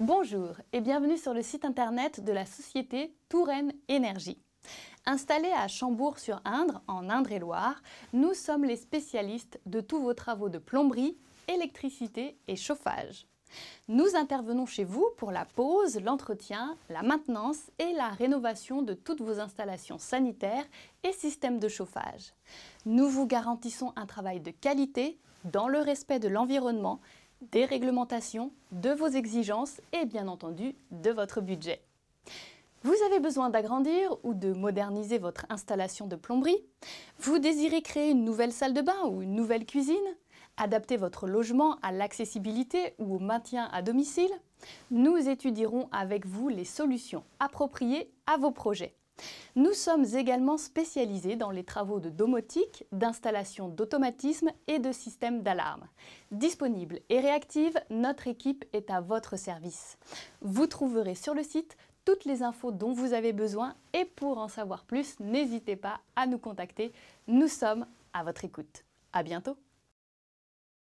Bonjour et bienvenue sur le site internet de la société Touraine Énergie. Installés à Chambourg-sur-Indre, en Indre-et-Loire, nous sommes les spécialistes de tous vos travaux de plomberie, électricité et chauffage. Nous intervenons chez vous pour la pose, l'entretien, la maintenance et la rénovation de toutes vos installations sanitaires et systèmes de chauffage. Nous vous garantissons un travail de qualité dans le respect de l'environnement des réglementations, de vos exigences et bien entendu de votre budget. Vous avez besoin d'agrandir ou de moderniser votre installation de plomberie Vous désirez créer une nouvelle salle de bain ou une nouvelle cuisine Adapter votre logement à l'accessibilité ou au maintien à domicile Nous étudierons avec vous les solutions appropriées à vos projets. Nous sommes également spécialisés dans les travaux de domotique, d'installation d'automatisme et de systèmes d'alarme. Disponible et réactive, notre équipe est à votre service. Vous trouverez sur le site toutes les infos dont vous avez besoin et pour en savoir plus, n'hésitez pas à nous contacter. Nous sommes à votre écoute. À bientôt